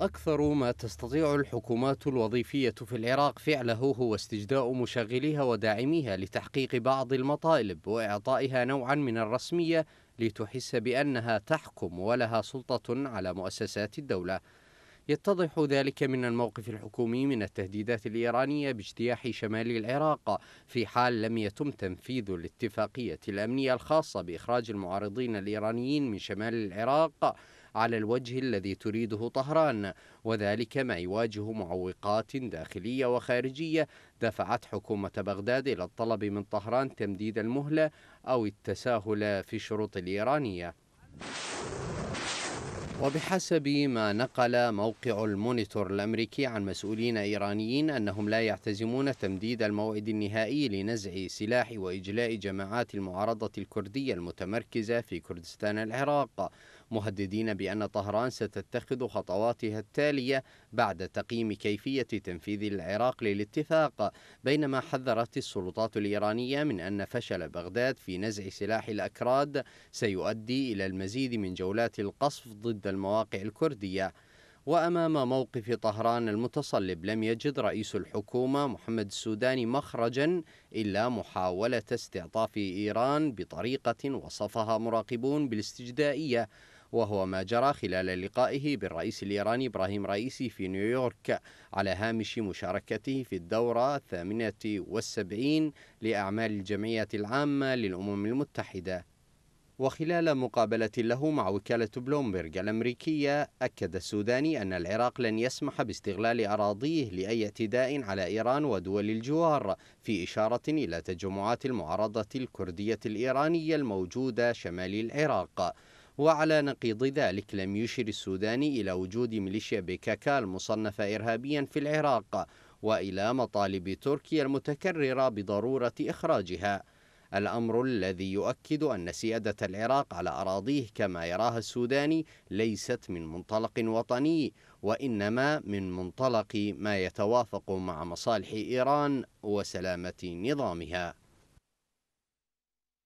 أكثر ما تستطيع الحكومات الوظيفية في العراق فعله هو استجداء مشغليها وداعميها لتحقيق بعض المطالب وإعطائها نوعا من الرسمية لتحس بأنها تحكم ولها سلطة على مؤسسات الدولة. يتضح ذلك من الموقف الحكومي من التهديدات الإيرانية باجتياح شمال العراق في حال لم يتم تنفيذ الاتفاقية الأمنية الخاصة بإخراج المعارضين الإيرانيين من شمال العراق على الوجه الذي تريده طهران وذلك ما يواجه معوقات داخلية وخارجية دفعت حكومة بغداد إلى الطلب من طهران تمديد المهلة أو التساهل في الشروط الإيرانية وبحسب ما نقل موقع المونيتور الأمريكي عن مسؤولين إيرانيين أنهم لا يعتزمون تمديد الموعد النهائي لنزع سلاح وإجلاء جماعات المعارضة الكردية المتمركزة في كردستان العراق مهددين بأن طهران ستتخذ خطواتها التالية بعد تقييم كيفية تنفيذ العراق للاتفاق بينما حذرت السلطات الإيرانية من أن فشل بغداد في نزع سلاح الأكراد سيؤدي إلى المزيد من جولات القصف ضد المواقع الكردية وأمام موقف طهران المتصلب لم يجد رئيس الحكومة محمد السوداني مخرجا إلا محاولة استعطاف إيران بطريقة وصفها مراقبون بالاستجدائية وهو ما جرى خلال لقائه بالرئيس الإيراني إبراهيم رئيسي في نيويورك على هامش مشاركته في الدورة الثامنة والسبعين لأعمال الجمعية العامة للأمم المتحدة وخلال مقابلة له مع وكالة بلومبرغ الأمريكية أكد السوداني أن العراق لن يسمح باستغلال أراضيه لأي اعتداء على إيران ودول الجوار في إشارة إلى تجمعات المعارضة الكردية الإيرانية الموجودة شمال العراق وعلى نقيض ذلك لم يشر السوداني إلى وجود ميليشيا بيكاكا المصنفة إرهابيا في العراق وإلى مطالب تركيا المتكررة بضرورة إخراجها الأمر الذي يؤكد أن سيادة العراق على أراضيه كما يراها السوداني ليست من منطلق وطني وإنما من منطلق ما يتوافق مع مصالح إيران وسلامة نظامها